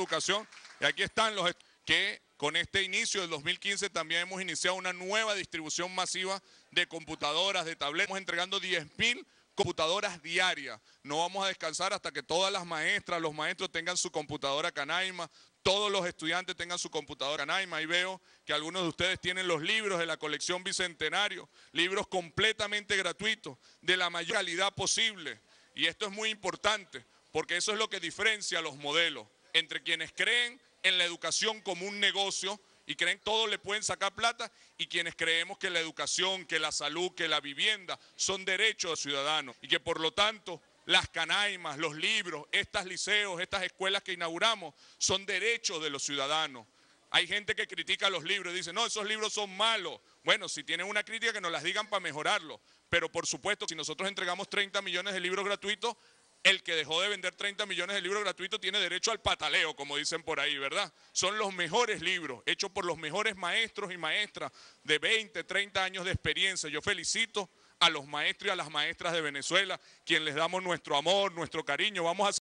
educación. Y aquí están los que con este inicio del 2015 también hemos iniciado una nueva distribución masiva de computadoras, de tabletas. Estamos entregando 10.000 computadoras diarias. No vamos a descansar hasta que todas las maestras, los maestros tengan su computadora Canaima, todos los estudiantes tengan su computadora Canaima. Y veo que algunos de ustedes tienen los libros de la colección Bicentenario, libros completamente gratuitos, de la mayor calidad posible. Y esto es muy importante, porque eso es lo que diferencia los modelos entre quienes creen en la educación como un negocio y creen que todos le pueden sacar plata y quienes creemos que la educación, que la salud, que la vivienda son derechos de ciudadanos y que por lo tanto las canaimas, los libros, estos liceos, estas escuelas que inauguramos son derechos de los ciudadanos. Hay gente que critica los libros, dice, no, esos libros son malos. Bueno, si tienen una crítica que nos las digan para mejorarlo. Pero por supuesto, si nosotros entregamos 30 millones de libros gratuitos, el que dejó de vender 30 millones de libros gratuitos tiene derecho al pataleo, como dicen por ahí, ¿verdad? Son los mejores libros, hechos por los mejores maestros y maestras de 20, 30 años de experiencia. Yo felicito a los maestros y a las maestras de Venezuela, quien les damos nuestro amor, nuestro cariño. Vamos a